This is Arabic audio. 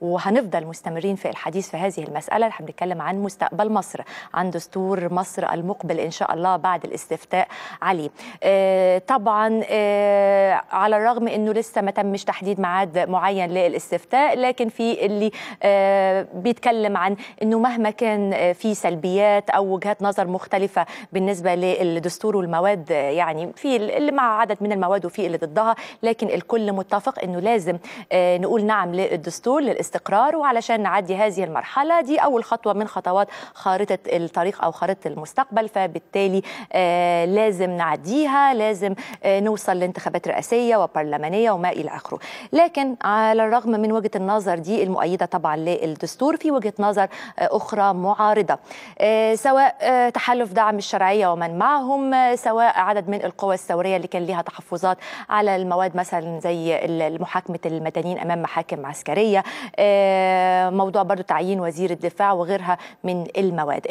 وهنفضل مستمرين في الحديث في هذه المسألة اللي بنتكلم عن مستقبل مصر عن دستور مصر المقبل إن شاء الله بعد الاستفتاء عليه آه، طبعا آه، على الرغم أنه لسه ما تمش تحديد ميعاد معين للاستفتاء لكن في اللي آه، بيتكلم عن أنه مهما كان في سلبيات أو وجهات نظر مختلفة بالنسبة للدستور والمواد يعني في اللي مع عدد من المواد وفي اللي ضدها لكن الكل متفق أنه لازم نقول نعم للدستور للاستفتاء الاستقرار وعلشان نعدي هذه المرحله دي اول خطوه من خطوات خارطه الطريق او خارطه المستقبل فبالتالي آه، لازم نعديها لازم آه، نوصل لانتخابات رئاسيه وبرلمانيه وما الى اخره لكن على الرغم من وجهه النظر دي المؤيده طبعا للدستور في وجهه نظر آه، اخرى معارضه سواء تحالف دعم الشرعيه ومن معهم سواء عدد من القوى الثوريه اللي كان ليها تحفظات على المواد مثلا زي محاكمه المدنيين امام محاكم عسكريه آه، موضوع برضو تعيين وزير الدفاع وغيرها من المواد